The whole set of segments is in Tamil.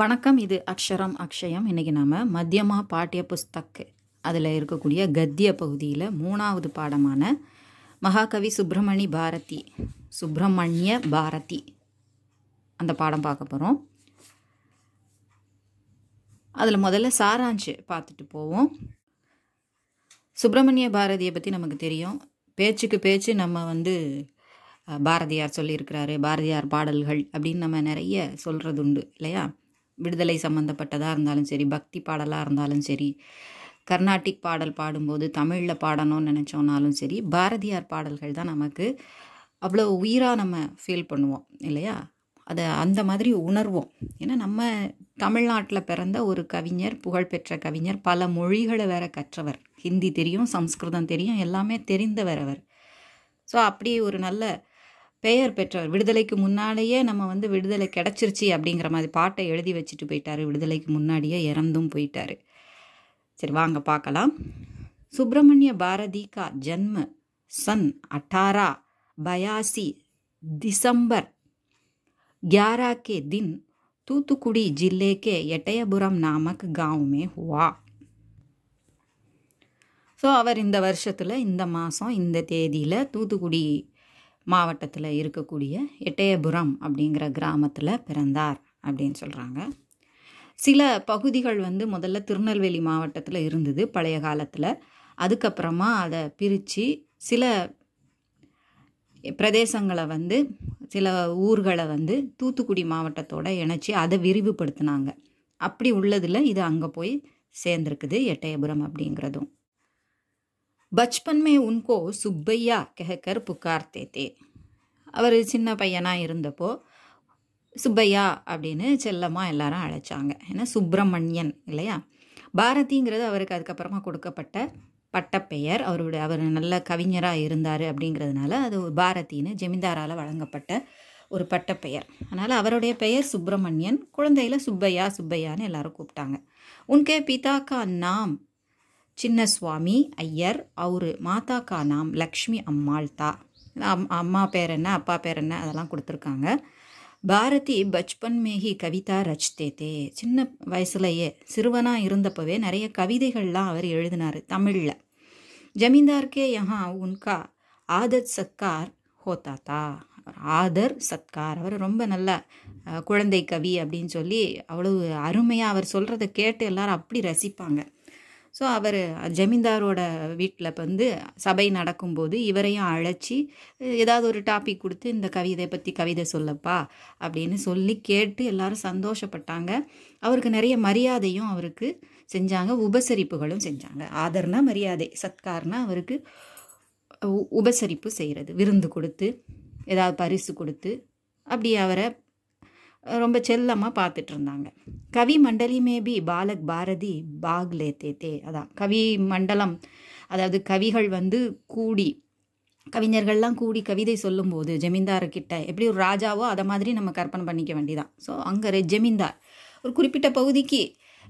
வணக்கம் இது அக்ஷரம் அக்ஷயம் இன்றைக்கி நாம மத்தியமா பாட்டிய புஸ்தக் அதில் இருக்கக்கூடிய கத்திய பகுதியில் மூணாவது பாடமான மகாகவி சுப்பிரமணி பாரதி சுப்பிரமணிய பாரதி அந்த பாடம் பார்க்க போகிறோம் அதில் முதல்ல சாராஞ்சு பார்த்துட்டு போவோம் சுப்பிரமணிய பாரதியை பற்றி நமக்கு தெரியும் பேச்சுக்கு பேச்சு நம்ம வந்து பாரதியார் சொல்லியிருக்கிறாரு பாரதியார் பாடல்கள் அப்படின்னு நம்ம நிறைய சொல்கிறது உண்டு இல்லையா விடுதலை சம்மந்தப்பட்டதாக இருந்தாலும் சரி பக்தி பாடலாக இருந்தாலும் சரி கர்நாட்டிக் பாடல் பாடும்போது தமிழில் பாடணும்னு நினச்சோன்னாலும் சரி பாரதியார் பாடல்கள் தான் நமக்கு அவ்வளோ உயிராக நம்ம ஃபீல் பண்ணுவோம் இல்லையா அதை அந்த மாதிரி உணர்வோம் ஏன்னா நம்ம தமிழ்நாட்டில் பிறந்த ஒரு கவிஞர் புகழ்பெற்ற கவிஞர் பல மொழிகளை வேற கற்றவர் ஹிந்தி தெரியும் சம்ஸ்கிருதம் தெரியும் எல்லாமே தெரிந்தவர் அவர் ஸோ அப்படி ஒரு நல்ல பெயர் பெற்றவர் விடுதலைக்கு முன்னாலேயே நம்ம வந்து விடுதலை கிடச்சிருச்சு அப்படிங்கிற மாதிரி பாட்டை எழுதி வச்சுட்டு போயிட்டார் விடுதலைக்கு முன்னாடியே இறந்தும் போயிட்டார் சரி வாங்க பார்க்கலாம் சுப்பிரமணிய பாரதிகா ஜென்ம ஜன்ம சன் அட்டாரா பயாசி திசம்பர் கியாராக்கே தின் தூத்துக்குடி ஜில்லேக்கே எட்டயபுரம் நாமக் காவுமே ஹுவா ஸோ அவர் இந்த வருஷத்தில் இந்த மாதம் இந்த தேதியில் தூத்துக்குடி மாவட்டத்தில் இருக்கக்கூடிய எட்டயபுரம் அப்படிங்கிற கிராமத்தில் பிறந்தார் அப்படின்னு சொல்கிறாங்க சில பகுதிகள் வந்து முதல்ல திருநெல்வேலி மாவட்டத்தில் இருந்தது பழைய காலத்தில் அதுக்கப்புறமா அதை பிரித்து சில பிரதேசங்களை வந்து சில ஊர்களை வந்து தூத்துக்குடி மாவட்டத்தோடு இணைச்சி அதை விரிவுபடுத்தினாங்க அப்படி உள்ளதில் இது அங்கே போய் சேர்ந்துருக்குது எட்டயபுரம் அப்படிங்கிறதும் बचपन में उनको सुब्बैया कहकर புகார்த்தே தே அவர் சின்ன பையனாக இருந்தப்போ சுப்பையா அப்படின்னு செல்லமாக எல்லாரும் அழைச்சாங்க ஏன்னா சுப்பிரமணியன் இல்லையா பாரதிங்கிறது அவருக்கு அதுக்கப்புறமா கொடுக்கப்பட்ட பட்டப்பெயர் அவருடைய அவர் நல்ல கவிஞராக இருந்தார் அப்படிங்கிறதுனால அது பாரதின்னு ஜெமீன்தாரால் வழங்கப்பட்ட ஒரு பட்டப்பெயர் அதனால் அவருடைய பெயர் சுப்பிரமணியன் குழந்தையில் சுப்பையா சுப்பையான்னு எல்லாரும் கூப்பிட்டாங்க உன்கே பிதா கா நாம் சின்ன சுவாமி ஐயர் அவரு மாதா கா நாம் லக்ஷ்மி அம்மாள் தா அம் அம்மா பேர் என்ன அப்பா பேர் என்ன அதெல்லாம் கொடுத்துருக்காங்க பாரதி பச்பன் மேகி கவிதா ரச்தே தே சின்ன வயசுலையே சிறுவனாக இருந்தப்பவே நிறைய கவிதைகள்லாம் அவர் எழுதினார் தமிழில் ஜமீன்தார்கே யஹா உன்கா ஆதர் சத்கார் ஹோ தாத்தா ஆதர் சத்கார் அவர் ரொம்ப நல்ல குழந்தை கவி அப்படின்னு சொல்லி அவ்வளவு அருமையாக அவர் சொல்கிறத கேட்டு எல்லாரும் அப்படி ரசிப்பாங்க ஸோ அவர் ஜமீன்தாரோட வீட்டில் இப்போ வந்து சபை நடக்கும்போது இவரையும் அழைச்சி ஏதாவது ஒரு டாபிக் கொடுத்து இந்த கவிதை பற்றி கவிதை சொல்லப்பா அப்படின்னு சொல்லி கேட்டு எல்லாரும் சந்தோஷப்பட்டாங்க அவருக்கு நிறைய மரியாதையும் அவருக்கு செஞ்சாங்க உபசரிப்புகளும் செஞ்சாங்க ஆதர்னா மரியாதை சத்கார்னா அவருக்கு உபசரிப்பு செய்கிறது விருந்து கொடுத்து ஏதாவது பரிசு கொடுத்து அப்படி அவரை ரொம்ப செல்லமாக பார்த்துட்டு இருந்தாங்க கவி மண்டலி மேபி பாலக் பாரதி பாக்லே தேத்தே அதான் கவி மண்டலம் அதாவது கவிகள் வந்து கூடி கவிஞர்கள்லாம் கூடி கவிதை சொல்லும்போது ஜமீன்தார்கிட்ட எப்படி ஒரு ராஜாவோ அதை மாதிரி நம்ம கற்பனை பண்ணிக்க வேண்டிதான் ஸோ அங்கே ஜமீன்தார் ஒரு குறிப்பிட்ட பகுதிக்கு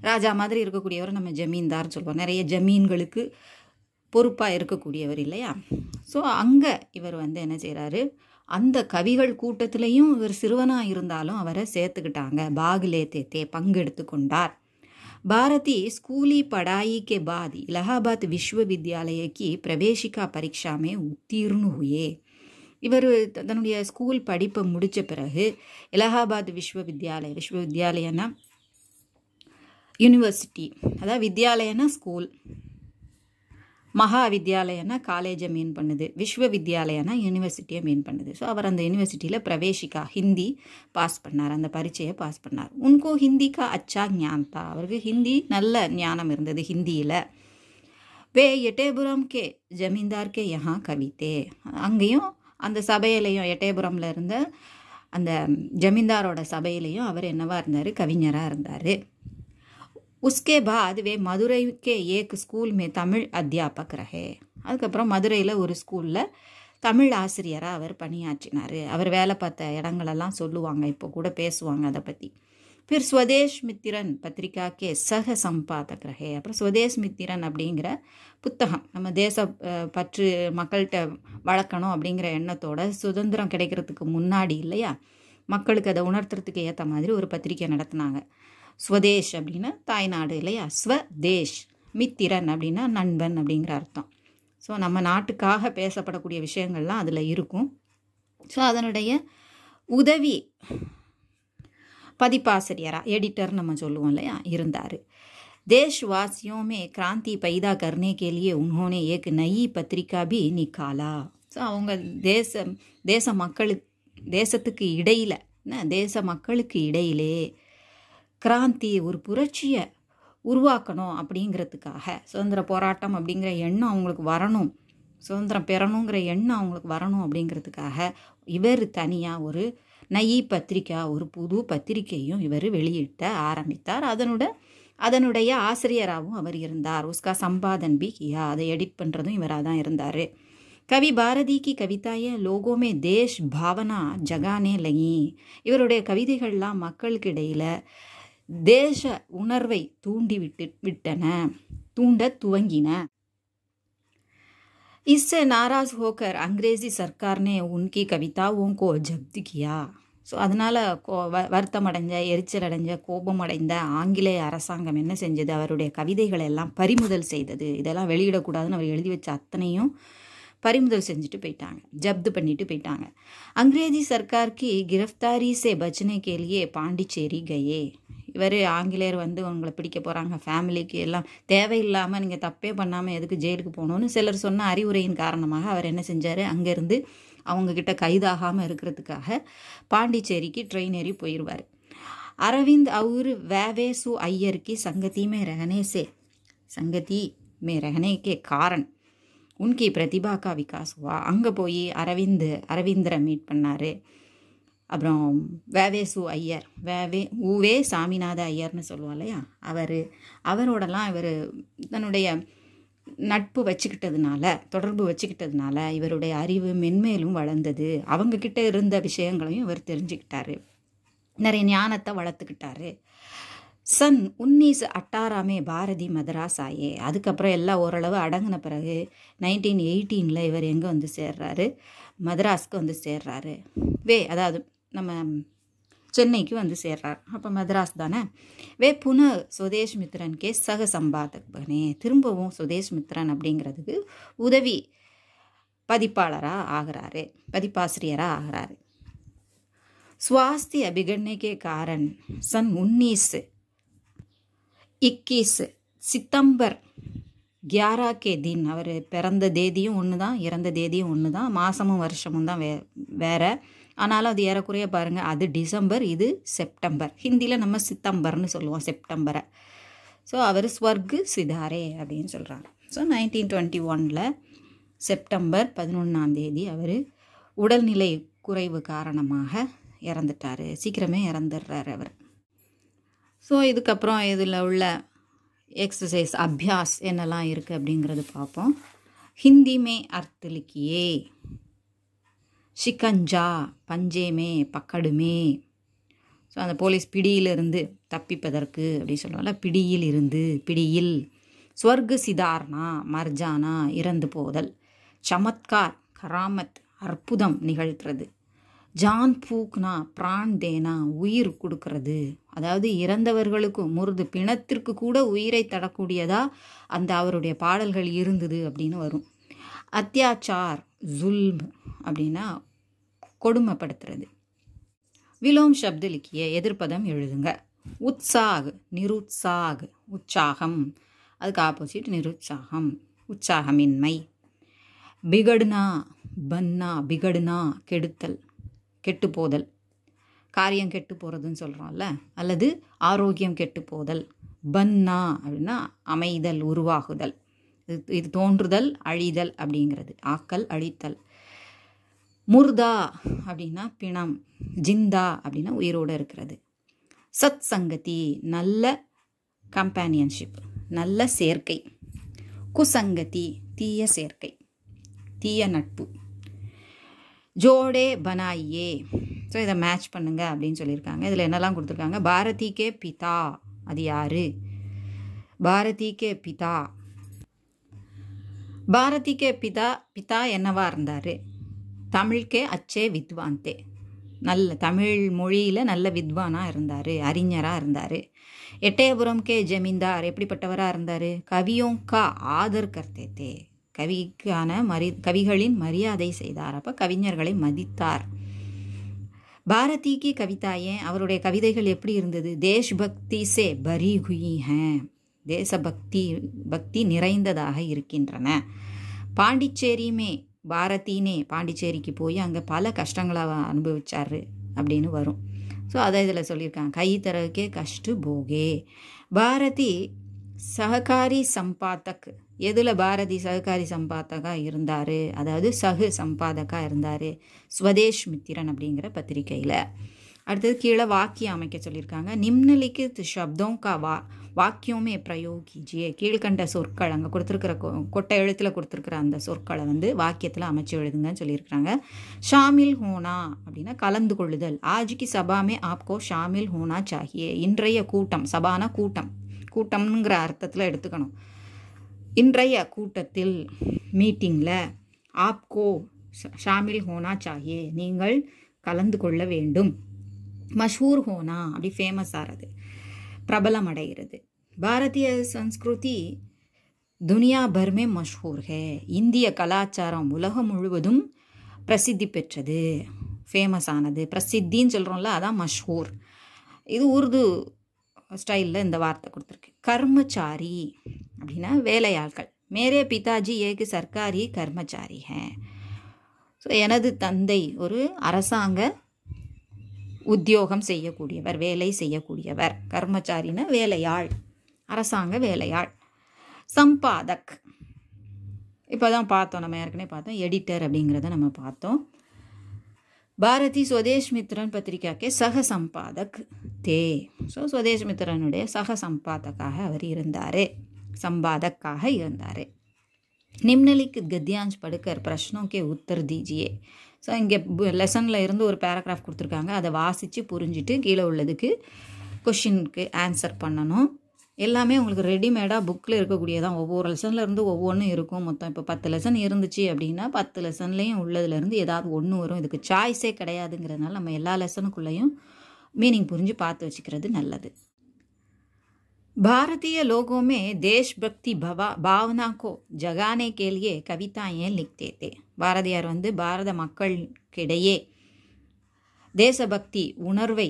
ராஜா மாதிரி இருக்கக்கூடியவர் நம்ம ஜமீன்தார் சொல்லுவோம் நிறைய ஜமீன்களுக்கு பொறுப்பாக இருக்கக்கூடியவர் இல்லையா ஸோ அங்கே இவர் வந்து என்ன செய்கிறாரு அந்த கவிகள் கூட்டத்திலையும் இவர் சிறுவனாக இருந்தாலும் அவரை சேர்த்துக்கிட்டாங்க பாகுலே தேத்தே பங்கெடுத்து கொண்டார் பாரதி ஸ்கூலி படாயிக்கே ಕೆ ಬಾದ್ விஸ்வவித்யாலயக்கு பிரவேசிக்கா பரீட்சாமே உத்தீர்ணு ಮೇ இவர் தன்னுடைய ஸ்கூல் படிப்பை முடித்த பிறகு இலகாபாத் விஸ்வவித்யாலய விஸ்வவித்யாலயன்னா யூனிவர்சிட்டி அதாவது வித்யாலயன்னா ஸ்கூல் மகா வித்யாலயனா காலேஜை மீன் பண்ணுது விஸ்வ வித்யாலயனா யூனிவர்சிட்டியை மீன் பண்ணுது ஸோ அவர் அந்த யூனிவர்சிட்டியில் பிரவேசிக்கா ஹிந்தி பாஸ் பண்ணார் அந்த பரீட்சையை பாஸ் பண்ணார் உன்கோ ஹிந்திக்கா அச்சா ஞான்தா அவருக்கு ஹிந்தி நல்ல ஞானம் இருந்தது ஹிந்தியில் வே எட்டேபுரம் கே ஜமீன்தார் கே யஹா கவிதே அங்கேயும் அந்த சபையிலையும் எட்டயபுரமில் இருந்த அந்த ஜமீன்தாரோட சபையிலையும் அவர் என்னவாக இருந்தார் கவிஞராக இருந்தார் उसके बाद वे मदुरै के एक தமிழ் அத்தியாபக் ரஹே அதுக்கப்புறம் மதுரையில் ஒரு ஸ்கூலில் தமிழ் ஆசிரியராக அவர் பணியாற்றினார் அவர் வேலை பார்த்த இடங்களெல்லாம் சொல்லுவாங்க இப்போ கூட பேசுவாங்க அதை பற்றி பிறகு ஸ்வதேஷ் மித்திரன் பத்திரிகாக்கே சக சம்பாதக் ரஹே அப்புறம் ஸ்வதேஷ் மித்திரன் அப்படிங்கிற புத்தகம் நம்ம தேச பற்று மக்கள்கிட்ட வளர்க்கணும் அப்படிங்கிற எண்ணத்தோட சுதந்திரம் கிடைக்கிறதுக்கு முன்னாடி இல்லையா மக்களுக்கு அதை உணர்த்துறதுக்கு ஏற்ற மாதிரி ஒரு பத்திரிக்கை நடத்தினாங்க ஸ்வதேஷ் அப்படின்னா தாய்நாடு இல்லையா ஸ்வதேஷ் மித்திரன் அப்படின்னா நண்பன் அப்படிங்கிற அர்த்தம் ஸோ நம்ம நாட்டுக்காக பேசப்படக்கூடிய விஷயங்கள்லாம் அதில் இருக்கும் ஸோ அதனுடைய உதவி பதிப்பாசிரியராக எடிட்டர் நம்ம சொல்லுவோம் இல்லையா இருந்தார் தேஷ் வாசியோமே கிராந்தி பைதா கர்னே கேலியே लिए ஏக் நயி பத்திரிக்கா பி நீ காலா ஸோ அவங்க தேச தேச மக்களுக்கு தேசத்துக்கு இடையில் என்ன தேச மக்களுக்கு இடையிலே கிராந்தி ஒரு புரட்சியை உருவாக்கணும் அப்படிங்கிறதுக்காக சுதந்திர போராட்டம் அப்படிங்கிற எண்ணம் அவங்களுக்கு வரணும் சுதந்திரம் பெறணுங்கிற எண்ணம் அவங்களுக்கு வரணும் அப்படிங்கிறதுக்காக இவர் தனியாக ஒரு நயி பத்திரிக்கா ஒரு புது பத்திரிகையும் இவர் வெளியிட்ட ஆரம்பித்தார் அதனோட அதனுடைய ஆசிரியராகவும் அவர் இருந்தார் உஸ்கா சம்பாதன் பி கியா அதை எடிட் பண்ணுறதும் இவராக தான் இருந்தார் கவி பாரதிக்கு கி கவிதாய லோகோமே தேஷ் பாவனா ஜகானே லயி இவருடைய கவிதைகள்லாம் மக்களுக்கு இடையில் தேச உணர்வை தூண்டிவிட்டு விட்டன தூண்ட துவங்கின இஸ் நாராஸ் ஹோக்கர் அங்கிரேசி சர்க்கார்னே உன்கி கவிதா कविताओं को जब्त ஸோ அதனால் கோ வ வருத்தம் அடைஞ்ச எரிச்சல் அடைஞ்ச கோபம் அடைந்த ஆங்கிலேய அரசாங்கம் என்ன செஞ்சது அவருடைய கவிதைகளை எல்லாம் பறிமுதல் செய்தது இதெல்லாம் வெளியிடக்கூடாதுன்னு அவர் எழுதி வச்ச அத்தனையும் பறிமுதல் செஞ்சுட்டு போயிட்டாங்க ஜப்து பண்ணிட்டு போயிட்டாங்க அங்கிரேஜி சர்க்கார்க்கு की गिरफ्तारी से बचने के लिए இவர் ஆங்கிலேயர் வந்து உங்களை பிடிக்க போகிறாங்க ஃபேமிலிக்கு எல்லாம் தேவையில்லாமல் நீங்கள் தப்பே பண்ணாமல் எதுக்கு ஜெயிலுக்கு போகணும்னு சிலர் சொன்ன அறிவுரையின் காரணமாக அவர் என்ன செஞ்சார் அங்கேருந்து அவங்கக்கிட்ட கைதாகாமல் இருக்கிறதுக்காக பாண்டிச்சேரிக்கு ட்ரெயின் ஏறி போயிடுவார் அரவிந்த் அவர் வேவேசு ஐயருக்கு சங்கத்தியுமே ரகனேசே சங்கதி மே ரகனேக்கே காரன் உன்கி பிரதிபாக்கா விகாசுவா அங்கே போய் அரவிந்த் அரவிந்தரை மீட் பண்ணார் அப்புறம் வேவே சு ஐயர் வேவே ஊவே சாமிநாத ஐயர்னு சொல்லுவோம் இல்லையா அவர் அவரோடலாம் இவர் தன்னுடைய நட்பு வச்சுக்கிட்டதுனால தொடர்பு வச்சுக்கிட்டதுனால இவருடைய அறிவு மென்மேலும் வளர்ந்தது அவங்கக்கிட்ட இருந்த விஷயங்களையும் இவர் தெரிஞ்சுக்கிட்டாரு நிறைய ஞானத்தை வளர்த்துக்கிட்டாரு சன் உன்னீஸ் அட்டாராமே பாரதி மதராஸ் ஆயே அதுக்கப்புறம் எல்லாம் ஓரளவு அடங்கின பிறகு நைன்டீன் எயிட்டீனில் இவர் எங்கே வந்து சேர்றாரு மதராஸ்க்கு வந்து சேர்றாரு வே அதாவது நம்ம சென்னைக்கு வந்து சேர்றார் அப்போ மெத்ராஸ் தானே வே புன சுதேஷ் மித்ரன் கே சக சம்பாதகனே திரும்பவும் சுதேஷ் மித்ரன் அப்படிங்கிறதுக்கு உதவி பதிப்பாளராக ஆகிறாரு பதிப்பாசிரியராக ஆகிறாரு சுவாஸ்தி அபிகண்ணிக்கே காரன் சன் உன்னீஸ் இக்கீஸ் சித்தம்பர் கியாரா கே தீன் அவர் பிறந்த தேதியும் ஒன்று தான் இறந்த தேதியும் ஒன்று தான் மாதமும் வருஷமும் தான் வே வேறு ஆனாலும் அது ஏறக்குறைய பாருங்கள் அது டிசம்பர் இது செப்டம்பர் ஹிந்தியில் நம்ம சித்தம்பர்னு சொல்லுவோம் செப்டம்பரை ஸோ அவர் ஸ்வர்கு சிதாரே அப்படின்னு சொல்கிறாங்க ஸோ நைன்டீன் டுவெண்ட்டி ஒனில் செப்டம்பர் பதினொன்றாம் தேதி அவர் உடல்நிலை குறைவு காரணமாக இறந்துட்டார் சீக்கிரமே இறந்துடுறார் அவர் ஸோ இதுக்கப்புறம் இதில் உள்ள எக்ஸசைஸ் அபியாஸ் என்னெல்லாம் இருக்குது அப்படிங்கிறது பார்ப்போம் ஹிந்தி மே அர்த்தலிக்கியே ஷிகஞ்சா பஞ்சேமே பக்கடுமே ஸோ அந்த போலீஸ் பிடியிலிருந்து தப்பிப்பதற்கு அப்படின்னு சொல்லுவாங்கல்ல பிடியில் இருந்து பிடியில் ஸ்வர்கு சிதார்னா மர்ஜானா இறந்து போதல் சமத்கார் கராமத் அற்புதம் நிகழ்த்துறது ஜான் பூக்னா பிரான் தேனா உயிர் கொடுக்கறது அதாவது இறந்தவர்களுக்கு முருது பிணத்திற்கு கூட உயிரை தரக்கூடியதாக அந்த அவருடைய பாடல்கள் இருந்தது அப்படின்னு வரும் அத்தியாச்சார் ஜுல்ம் அப்படின்னா கொடுமைப்படுத்துறது விலோம் சப்தலிக்கிய எதிர்ப்பதம் எழுதுங்க உற்சாக் நிருத்சாக் உற்சாகம் அதுக்கு ஆப்போசிட் நிருத்சாகம் உற்சாகமின்மை பிகடுனா பன்னா பிகடுனா கெடுத்தல் கெட்டு போதல் காரியம் கெட்டு போகிறதுன்னு சொல்கிறோம்ல அல்லது ஆரோக்கியம் கெட்டு போதல் பன்னா அப்படின்னா அமைதல் உருவாகுதல் இது இது தோன்றுதல் அழிதல் அப்படிங்கிறது ஆக்கல் அழித்தல் முர்தா அப்படின்னா பிணம் ஜிந்தா அப்படின்னா உயிரோடு இருக்கிறது சத் சங்கதி நல்ல கம்பேனியன்ஷிப் நல்ல சேர்க்கை குசங்கதி தீய சேர்க்கை தீய நட்பு ஜோடே பனாயே ஸோ இதை மேட்ச் பண்ணுங்க அப்படின்னு சொல்லியிருக்காங்க இதில் என்னெல்லாம் கொடுத்துருக்காங்க பாரதி கே பிதா அது யார் பாரதி கே பிதா பாரதிக்கே பிதா பிதா என்னவா இருந்தார் தமிழ்க்கே அச்சே வித்வான்தே நல்ல தமிழ் மொழியில் நல்ல வித்வானாக இருந்தார் அறிஞராக இருந்தார் எட்டயபுரம் கே ஜமீன்தார் எப்படிப்பட்டவராக இருந்தார் கவியும் கா ஆதர் கர்த்தே தே கவிக்கான மரி கவிகளின் மரியாதை செய்தார் அப்போ கவிஞர்களை மதித்தார் பாரதிக்கு கவிதா ஏன் அவருடைய கவிதைகள் எப்படி இருந்தது தேஷ்பக்தி சே பரி ஹுயி ஹேன் தேசபக்தி பக்தி நிறைந்ததாக இருக்கின்றன பாண்டிச்சேரியுமே பாரதினே பாண்டிச்சேரிக்கு போய் அங்கே பல கஷ்டங்களை அனுபவிச்சார் அப்படின்னு வரும் ஸோ அதை இதில் சொல்லியிருக்காங்க கை தரவுக்கே கஷ்டு போகே பாரதி சககாரி சம்பாத்தக் எதில் பாரதி சககாரி சம்பாத்தகாக இருந்தார் அதாவது சகு சம்பாதகாக இருந்தார் ஸ்வதேஷ் மித்திரன் அப்படிங்கிற பத்திரிகையில் அடுத்தது கீழே வாக்கியம் அமைக்க சொல்லியிருக்காங்க நிம்னலிக்கு சப்தம் கா வா வாக்கியமே பிரயோகிஜியே கீழ்கண்ட சொற்கள் அங்கே கொடுத்துருக்கிற கொட்டை எழுத்தில் கொடுத்துருக்கிற அந்த சொற்களை வந்து வாக்கியத்தில் அமைச்சு எழுதுங்கன்னு சொல்லியிருக்கிறாங்க ஷாமில் ஹோனா அப்படின்னா கலந்து கொள்ளுதல் ஆஜிக்கு சபாமே ஆப்கோ ஷாமில் ஹோனா சாகியே இன்றைய கூட்டம் சபானா கூட்டம் கூட்டம்ங்கிற அர்த்தத்தில் எடுத்துக்கணும் இன்றைய கூட்டத்தில் மீட்டிங்கில் ஆப்கோ ஷாமில் ஹோனா சாகியே நீங்கள் கலந்து கொள்ள வேண்டும் மஷூர் ஹோனா அப்படி ஃபேமஸ் ஆகிறது பிரபலம் அடைகிறது பாரதிய சன்ஸ்கிருதி துனியா பர்மே மஷ்ஹூர் ஹே இந்திய கலாச்சாரம் உலகம் முழுவதும் பிரசித்தி பெற்றது ஃபேமஸ் ஆனது பிரசித்தின்னு சொல்கிறோம்ல அதான் மஷ்ஹூர் இது உருது ஸ்டைலில் இந்த வார்த்தை கொடுத்துருக்கு கர்மச்சாரி அப்படின்னா வேலையாட்கள் மேரே பிதாஜி ஏகு சர்க்காரி கர்மச்சாரி ஹே ஸோ எனது தந்தை ஒரு அரசாங்க உத்தியோகம் செய்யக்கூடியவர் வேலை செய்யக்கூடியவர் கர்மச்சாரின வேலையாள் அரசாங்க வேலையாள் சம்பாதக் இப்போ தான் பார்த்தோம் நம்ம ஏற்கனவே பார்த்தோம் எடிட்டர் அப்படிங்கிறத நம்ம பார்த்தோம் பாரதி சுதேஷ் மித்ரன் பத்திரிகாக்கே சக சம்பாதக் தே ஸோ சுதேஷ் மித்ரனுடைய சக சம்பாதக்காக அவர் இருந்தார் சம்பாதக்காக இருந்தார் நிம்னலிக்கு கத்யாஞ்ச் படுக்கர் பிரஷ்னோக்கே உத்தர் தீஜியே ஸோ இங்கே லெசனில் இருந்து ஒரு பேராகிராஃப் கொடுத்துருக்காங்க அதை வாசித்து புரிஞ்சுட்டு கீழே உள்ளதுக்கு கொஷினுக்கு ஆன்சர் பண்ணணும் எல்லாமே உங்களுக்கு ரெடிமேடாக புக்கில் இருக்கக்கூடியதான் ஒவ்வொரு லெசனில் இருந்து ஒவ்வொன்றும் இருக்கும் மொத்தம் இப்போ பத்து லெசன் இருந்துச்சு அப்படின்னா பத்து லெசன்லேயும் உள்ளதுலேருந்து ஏதாவது ஒன்று வரும் இதுக்கு சாய்ஸே கிடையாதுங்கிறதுனால நம்ம எல்லா லெசனுக்குள்ளேயும் மீனிங் புரிஞ்சு பார்த்து வச்சுக்கிறது நல்லது பாரதிய லோகோமே தேஷ்பக்தி பவா भावना को ஜகானே के लिए லிக்தேத்தே பாரதியார் வந்து பாரத மக்களுக்கிடையே தேசபக்தி உணர்வை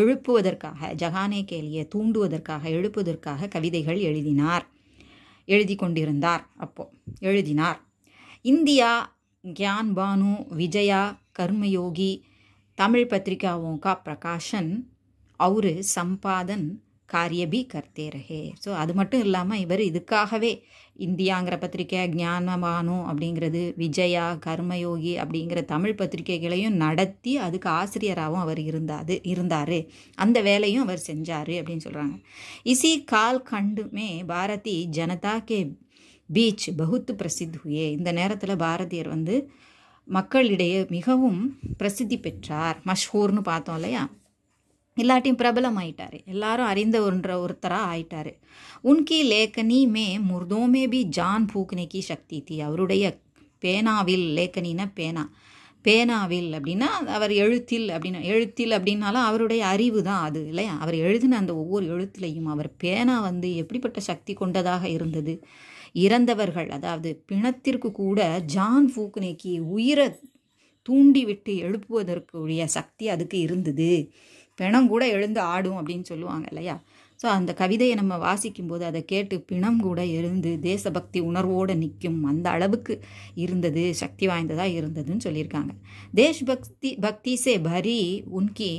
எழுப்புவதற்காக ஜகானே கேலியை தூண்டுவதற்காக எழுப்புவதற்காக கவிதைகள் எழுதினார் எழுதி கொண்டிருந்தார் அப்போ எழுதினார் இந்தியா கியான் பானு விஜயா கர்மயோகி தமிழ் பத்திரிகாவும் கா பிரகாஷன் அவரு சம்பாதன் காரியபி கர்த்தேரகே ரஹே ஸோ அது மட்டும் இல்லாமல் இவர் இதுக்காகவே இந்தியாங்கிற பத்திரிக்கை ஞானமானும் அப்படிங்கிறது விஜயா கர்மயோகி அப்படிங்கிற தமிழ் பத்திரிகைகளையும் நடத்தி அதுக்கு ஆசிரியராகவும் அவர் இருந்தாது இருந்தார் அந்த வேலையும் அவர் செஞ்சார் அப்படின்னு சொல்கிறாங்க இசி கால் கண்டுமே பாரதி ஜனதா கே பீச் பகுத்து பிரசித்தியே இந்த நேரத்தில் பாரதியர் வந்து மக்களிடையே மிகவும் பிரசித்தி பெற்றார் மஷ்ஹூர்னு பார்த்தோம் இல்லையா எல்லாட்டையும் பிரபலம் ஆயிட்டாரு எல்லாரும் அறிந்த ஒன்ற ஒருத்தராக ஆயிட்டாரு உன்கி மே முர்தோமே பி ஜான் பூக்னேக்கி சக்தி தி அவருடைய பேனாவில் லேக்கனா பேனா பேனாவில் அப்படின்னா அவர் எழுத்தில் அப்படின்னா எழுத்தில் அப்படின்னாலும் அவருடைய அறிவு தான் அது இல்லையா அவர் எழுதின அந்த ஒவ்வொரு எழுத்துலையும் அவர் பேனா வந்து எப்படிப்பட்ட சக்தி கொண்டதாக இருந்தது இறந்தவர்கள் அதாவது பிணத்திற்கு கூட ஜான் ஃபூக்னேக்கி உயிரை தூண்டிவிட்டு எழுப்புவதற்குரிய சக்தி அதுக்கு இருந்தது பிணம் கூட எழுந்து ஆடும் அப்படின்னு சொல்லுவாங்க இல்லையா ஸோ அந்த கவிதையை நம்ம வாசிக்கும்போது அதை கேட்டு பிணம் கூட எழுந்து தேசபக்தி உணர்வோடு நிற்கும் அந்த அளவுக்கு இருந்தது சக்தி வாய்ந்ததாக இருந்ததுன்னு சொல்லியிருக்காங்க தேஷ்பக்தி பக்தி சே பரி உன்கி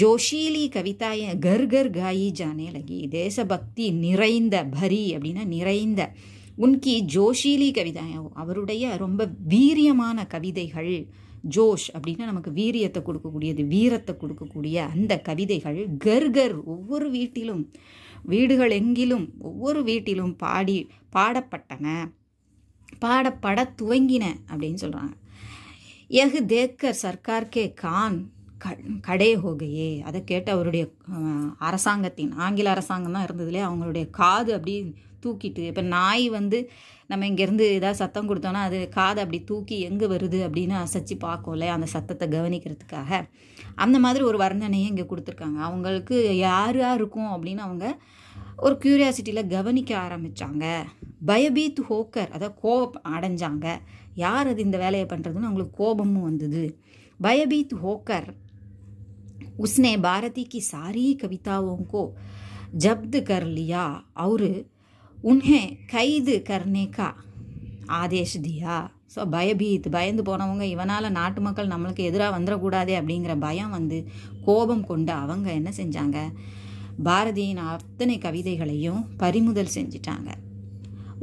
ஜோஷீலி கவிதாய கர் கர் காயி ஜானே லகி தேசபக்தி நிறைந்த பரி அப்படின்னா நிறைந்த உன்கி ஜோஷீலி கவிதாயம் அவருடைய ரொம்ப வீரியமான கவிதைகள் ஜோஷ் அப்படின்னா நமக்கு வீரியத்தை கொடுக்கக்கூடியது வீரத்தை கொடுக்கக்கூடிய அந்த கவிதைகள் கர்கர் ஒவ்வொரு வீட்டிலும் வீடுகள் எங்கிலும் ஒவ்வொரு வீட்டிலும் பாடி பாடப்பட்டன பாடப்பட துவங்கின அப்படின்னு சொல்கிறாங்க யஹ் தேக்கர் சர்க்கார்கே கான் கடே ஹோகையே அதை கேட்டு அவருடைய அரசாங்கத்தின் ஆங்கில அரசாங்கம் தான் இருந்ததுலே அவங்களுடைய காது அப்படி தூக்கிட்டு இப்போ நாய் வந்து நம்ம இங்கேருந்து ஏதாவது சத்தம் கொடுத்தோன்னா அது காதை அப்படி தூக்கி எங்கே வருது அப்படின்னு அசைச்சு பார்க்கும் அந்த சத்தத்தை கவனிக்கிறதுக்காக அந்த மாதிரி ஒரு வர்ணனையும் இங்கே கொடுத்துருக்காங்க அவங்களுக்கு யார் யார் இருக்கும் அப்படின்னு அவங்க ஒரு க்யூரியாசிட்டியில் கவனிக்க ஆரம்பித்தாங்க பயபீத் ஹோக்கர் அதாவது கோபம் அடைஞ்சாங்க யார் அது இந்த வேலையை பண்ணுறதுன்னு அவங்களுக்கு கோபமும் வந்தது பயபீத் ஹோக்கர் உஸ்னே பாரதிக்கு சாரி கவிதாவோங்கோ ஜப்து கர்லியா அவரு உன்னே கைது கர்னேக்கா ஆதேஷ்தியா ஆதேஷ் தியா ஸோ பயபீத் பயந்து போனவங்க இவனால் நாட்டு மக்கள் நம்மளுக்கு எதிராக வந்துடக்கூடாதே அப்படிங்கிற பயம் வந்து கோபம் கொண்டு அவங்க என்ன செஞ்சாங்க பாரதியின் அத்தனை கவிதைகளையும் பறிமுதல் செஞ்சிட்டாங்க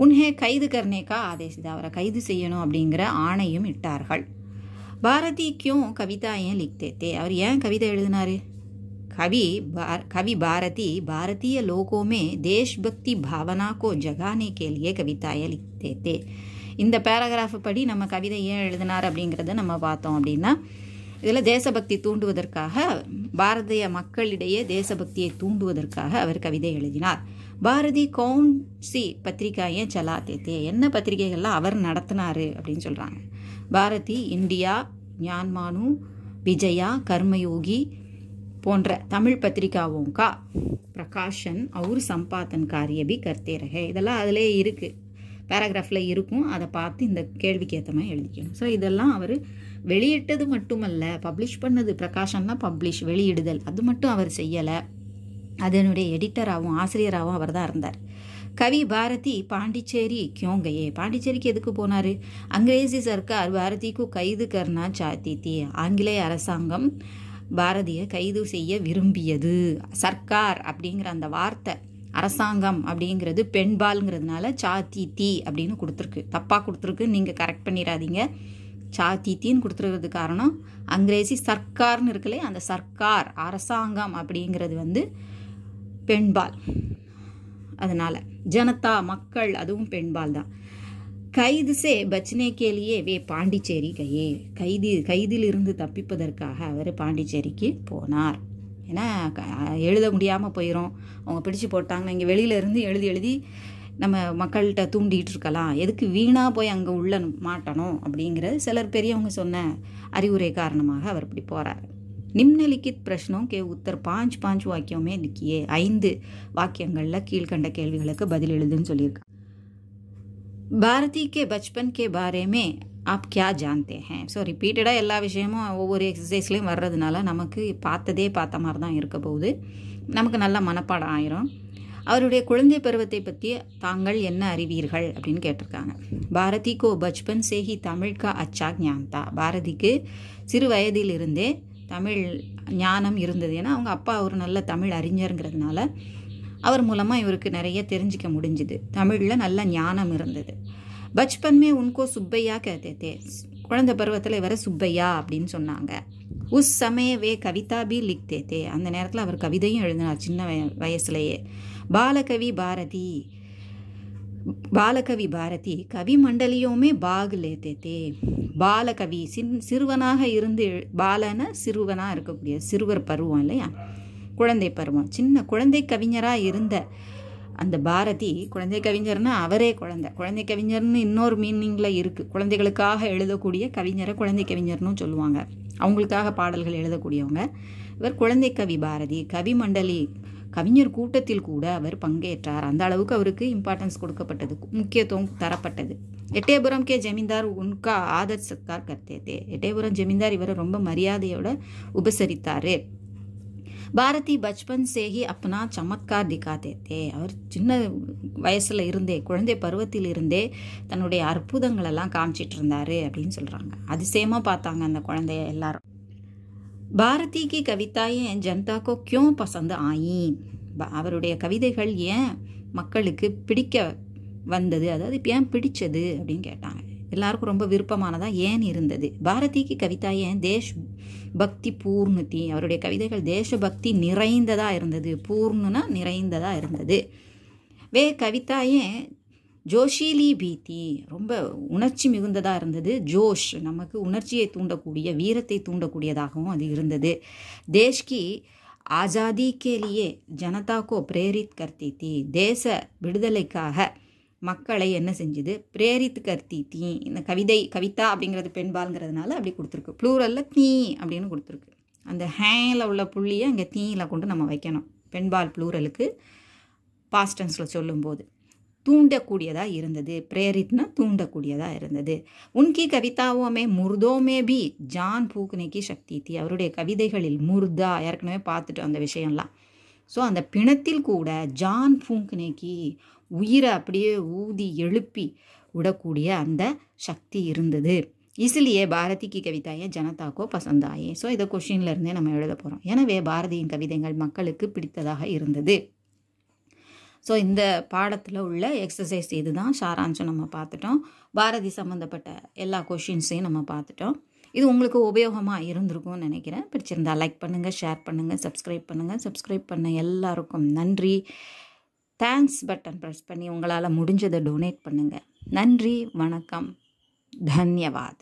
உன்ஹே கைது கர்னேக்கா ஆதேசிதா அவரை கைது செய்யணும் அப்படிங்கிற ஆணையும் இட்டார்கள் பாரதிக்கும் கவிதா ஏன் லிக்தேத்தே அவர் ஏன் கவிதை எழுதினாரு कवि बार, कवि भारती भारतीय लोगों में देशभक्ति भावना को जगाने के लिए कविताएं लिखते थे இந்த பேராகிராஃப் படி நம்ம கவிதை ஏன் எழுதினார் அப்படிங்கிறத நம்ம பார்த்தோம் அப்படின்னா இதில் தேசபக்தி தூண்டுவதற்காக பாரதிய மக்களிடையே தேசபக்தியை தூண்டுவதற்காக அவர் கவிதை எழுதினார் பாரதி கவுன்சி சி பத்திரிகையை சலாத்தே என்ன பத்திரிகைகள்லாம் அவர் நடத்தினார் அப்படின்னு சொல்கிறாங்க பாரதி இந்தியா ஞான்மானு விஜயா கர்மயோகி போன்ற தமிழ் पत्रिकाओं கா பிரகாஷன் அவர் சம்பாத்தன் காரியபி கர்த்தே ரகே இதெல்லாம் அதிலே இருக்குது பேராகிராஃபில் இருக்கும் அதை பார்த்து இந்த கேள்விக்கு ஏற்ற மாதிரி எழுதிக்கணும் ஸோ இதெல்லாம் அவர் வெளியிட்டது மட்டுமல்ல பப்ளிஷ் பண்ணது பிரகாஷன்னா பப்ளிஷ் வெளியிடுதல் அது மட்டும் அவர் செய்யலை அதனுடைய எடிட்டராகவும் ஆசிரியராகவும் அவர் தான் இருந்தார் கவி பாரதி பாண்டிச்சேரி கியோங்கையே பாண்டிச்சேரிக்கு எதுக்கு போனார் அங்கிரேசி சர்க்கார் பாரதிக்கு கைது கர்னா சாத்தித்தி ஆங்கிலேய அரசாங்கம் பாரதியை கைது செய்ய விரும்பியது சர்க்கார் அப்படிங்கிற அந்த வார்த்தை அரசாங்கம் அப்படிங்கிறது பெண்பால்ங்கிறதுனால சாத்தி தீ அப்படின்னு கொடுத்துருக்கு தப்பாக கொடுத்துருக்கு நீங்கள் கரெக்ட் பண்ணிடாதீங்க சாத்தி தீன்னு கொடுத்துருக்கிறது காரணம் அங்கிரேசி சர்க்கார்னு இருக்குல்லே அந்த சர்க்கார் அரசாங்கம் அப்படிங்கிறது வந்து பெண்பால் அதனால் ஜனதா மக்கள் அதுவும் பெண்பால் தான் கைது சே பச்சனே கேலியே வே பாண்டிச்சேரி கையே கைதி கைதிலிருந்து தப்பிப்பதற்காக அவர் பாண்டிச்சேரிக்கு போனார் ஏன்னா எழுத முடியாமல் போயிடும் அவங்க பிடிச்சு போட்டாங்கன்னா இங்கே இருந்து எழுதி எழுதி நம்ம மக்கள்கிட்ட தூண்டிகிட்டு இருக்கலாம் எதுக்கு வீணாக போய் அங்கே உள்ள மாட்டணும் அப்படிங்கிறது சிலர் பெரியவங்க சொன்ன அறிவுரை காரணமாக அவர் இப்படி போகிறார் நிம்னலிக்கித் பிரஷ்னம் கே உத்தர் பாஞ்ச் பாஞ்ச் வாக்கியமே நிற்கியே ஐந்து வாக்கியங்களில் கீழ்கண்ட கேள்விகளுக்கு பதில் எழுதுன்னு சொல்லியிருக்காங்க பாரதி கே பச்பன் கே பாரேமே ஆப் கியா ஜான்தே ஹேன் ஸோ ரிப்பீட்டடாக எல்லா விஷயமும் ஒவ்வொரு எக்ஸசைஸ்லேயும் வர்றதுனால நமக்கு பார்த்ததே பார்த்த மாதிரி தான் இருக்க போகுது நமக்கு நல்ல மனப்பாடம் ஆயிரும் அவருடைய குழந்தை பருவத்தை பற்றி தாங்கள் என்ன அறிவீர்கள் அப்படின்னு கேட்டிருக்காங்க பாரதி கோ பச்பன் சேஹி கா அச்சா ஞான்தா பாரதிக்கு சிறு வயதிலிருந்தே தமிழ் ஞானம் இருந்தது ஏன்னா அவங்க அப்பா ஒரு நல்ல தமிழ் அறிஞருங்கிறதுனால அவர் மூலமாக இவருக்கு நிறைய தெரிஞ்சிக்க முடிஞ்சுது தமிழில் நல்ல ஞானம் இருந்தது பச்பன்மே உன்கோ சுப்பையா கேத்தே குழந்தை பருவத்தில் இவரை சுப்பையா அப்படின்னு சொன்னாங்க உஸ் சமயவே கவிதா பி லிக் தேத்தே அந்த நேரத்தில் அவர் கவிதையும் எழுதினார் சின்ன வயசுலேயே பாலகவி பாரதி பாலகவி பாரதி கவி மண்டலியோமே பாகு தேத்தே பாலகவி சின் சிறுவனாக இருந்து பாலன சிறுவனாக இருக்கக்கூடிய சிறுவர் பருவம் இல்லையா குழந்தை பருவம் சின்ன குழந்தை கவிஞராக இருந்த அந்த பாரதி குழந்தை கவிஞர்னா அவரே குழந்தை குழந்தை கவிஞர்னு இன்னொரு மீனிங்கில் இருக்குது குழந்தைகளுக்காக எழுதக்கூடிய கவிஞரை குழந்தை கவிஞர்னு சொல்லுவாங்க அவங்களுக்காக பாடல்கள் எழுதக்கூடியவங்க இவர் குழந்தை கவி பாரதி கவி மண்டலி கவிஞர் கூட்டத்தில் கூட அவர் பங்கேற்றார் அந்த அளவுக்கு அவருக்கு இம்பார்ட்டன்ஸ் கொடுக்கப்பட்டது முக்கியத்துவம் தரப்பட்டது எட்டயபுரம் கே ஜமீன்தார் உன்கா ஆதர் சத்கார் கர்த்தே எட்டயபுரம் ஜமீன்தார் இவரை ரொம்ப மரியாதையோட உபசரித்தார் பாரதி பச்பன் சேகி அப்பனா சமத்கார் चमत्कार दिखाते थे அவர் சின்ன வயசில் இருந்தே குழந்தை பருவத்தில் இருந்தே தன்னுடைய அற்புதங்களெல்லாம் காமிச்சிட்டு இருந்தாரு அப்படின்னு சொல்கிறாங்க அதிசயமாக பார்த்தாங்க அந்த குழந்தைய எல்லாரும் பாரதிக்கு கி கவிதாயே ஜனதாக்கோ கியோ பசந்து ஆயி அவருடைய கவிதைகள் ஏன் மக்களுக்கு பிடிக்க வந்தது அதாவது இப்போ ஏன் பிடிச்சது அப்படின்னு கேட்டாங்க எல்லாருக்கும் ரொம்ப விருப்பமானதாக ஏன் இருந்தது பாரதிக்கு கவிதா ஏன் தேஷ் பக்தி பூர்ணதி அவருடைய கவிதைகள் தேசபக்தி நிறைந்ததாக இருந்தது பூர்ணனா நிறைந்ததாக இருந்தது வே கவிதா ஏன் ஜோஷிலி பீத்தி ரொம்ப உணர்ச்சி மிகுந்ததாக இருந்தது ஜோஷ் நமக்கு உணர்ச்சியை தூண்டக்கூடிய வீரத்தை தூண்டக்கூடியதாகவும் அது இருந்தது தேஷ்கி ஆஜாதி கேலியே பிரேரித் கர்த்தி தேச விடுதலைக்காக மக்களை என்ன செஞ்சுது பிரேரித்து கருத்தி தீ இந்த கவிதை கவிதா அப்படிங்கிறது பெண்பாலுங்கிறதுனால அப்படி கொடுத்துருக்கு ப்ளூரலில் தீ அப்படின்னு கொடுத்துருக்கு அந்த ஹேல உள்ள புள்ளியை அங்கே தீயில் கொண்டு நம்ம வைக்கணும் பெண்பால் ப்ளூரலுக்கு பாஸ்டன்ஸில் சொல்லும்போது தூண்டக்கூடியதாக இருந்தது பிரேரித்னா தூண்டக்கூடியதாக இருந்தது உன்கி கவிதாவோமே முருதோமே பி ஜான் பூக்குனைக்கு சக்தி தி அவருடைய கவிதைகளில் முர்தா ஏற்கனவே பார்த்துட்டோம் அந்த விஷயம்லாம் ஸோ அந்த பிணத்தில் கூட ஜான் பூங்குனேக்கி உயிரை அப்படியே ஊதி எழுப்பி விடக்கூடிய அந்த சக்தி இருந்தது இசிலியே பாரதிக்கு கவிதாயே ஜனதாக்கோ பசந்தாயே ஸோ இதை கொஷின்லேருந்தே நம்ம எழுத போகிறோம் எனவே பாரதியின் கவிதைகள் மக்களுக்கு பிடித்ததாக இருந்தது ஸோ இந்த பாடத்தில் உள்ள எக்ஸசைஸ் இது தான் சாராம்சம் நம்ம பார்த்துட்டோம் பாரதி சம்மந்தப்பட்ட எல்லா கொஷின்ஸையும் நம்ம பார்த்துட்டோம் இது உங்களுக்கு உபயோகமாக இருந்திருக்கும்னு நினைக்கிறேன் பிடிச்சிருந்தா லைக் பண்ணுங்கள் ஷேர் பண்ணுங்கள் சப்ஸ்கிரைப் பண்ணுங்கள் சப்ஸ்கிரைப் பண்ண எல்லாருக்கும் நன்றி தேங்க்ஸ் பட்டன் ப்ரெஸ் பண்ணி உங்களால் முடிஞ்சதை டொனேட் பண்ணுங்கள் நன்றி வணக்கம் தன்யவாத்